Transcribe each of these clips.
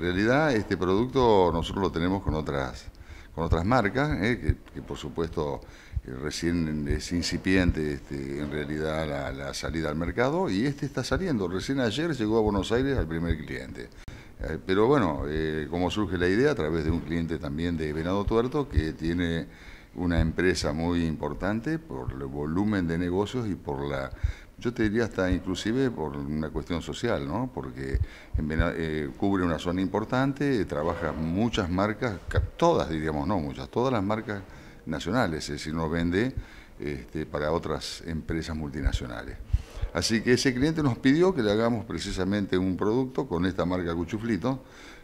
En realidad este producto nosotros lo tenemos con otras, con otras marcas, eh, que, por supuesto eh, recién es incipiente este, en realidad la, salida al mercado y este está saliendo. Recién ayer llegó a Buenos Aires al primer cliente. Eh, pero bueno, como surge la idea a través de un cliente también de Venado Tuerto que tiene una empresa muy importante por el volumen de negocios y por la yo te diría hasta inclusive por una cuestión social, ¿no? Porque eh, cubre una zona importante, trabaja muchas marcas, todas diríamos, no muchas, todas las marcas nacionales, es decir, no vende este, para otras empresas multinacionales. Así que ese cliente nos pidió que le hagamos precisamente un producto con esta marca Cuchuflito,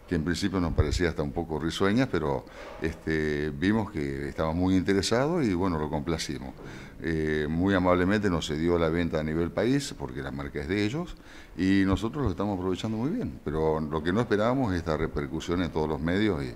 que en principio nos parecía hasta un poco risueña, pero este, vimos que estaba muy interesado y bueno, lo complacimos. Eh, muy amablemente nos cedió la venta a nivel país, porque la marca es de ellos, y nosotros lo estamos aprovechando muy bien, pero lo que no esperábamos es esta repercusión en todos los medios y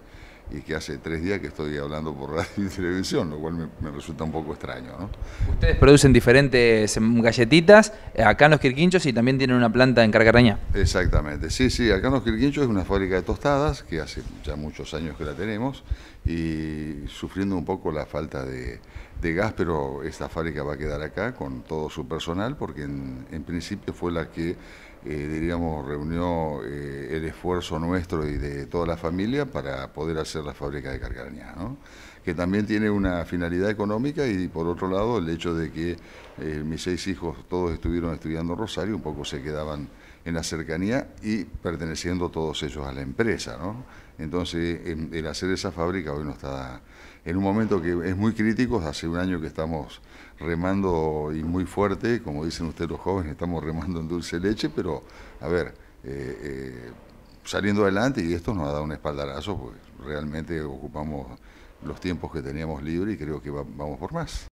y que hace tres días que estoy hablando por radio y televisión, lo cual me, resulta un poco extraño. ¿no? Ustedes producen diferentes em, galletitas eh, acá en Los Quirquinchos y también tienen una planta en Carcarañá. Exactamente, sí, sí, acá en Los Quirquinchos es una fábrica de tostadas que hace ya muchos años que la tenemos y sufriendo un poco la falta de de gas, pero esta fábrica va a quedar acá con todo su personal, porque en, principio fue la que, eh, diríamos, reunió eh, el esfuerzo nuestro y de toda la familia para poder hacer la fábrica de Carcarañá, ¿no? que también tiene una finalidad económica y por otro lado el hecho de que eh, mis seis hijos todos estuvieron estudiando Rosario, un poco se quedaban en la cercanía y perteneciendo todos ellos a la empresa. ¿no? Entonces el hacer esa fábrica hoy no está en un momento que es muy crítico, hace un año que estamos remando y muy fuerte, como dicen ustedes los jóvenes, estamos remando en dulce leche, pero a ver, eh, eh, saliendo adelante y esto nos ha dado un espaldarazo, porque realmente ocupamos los tiempos que teníamos libres y creo que vamos por más.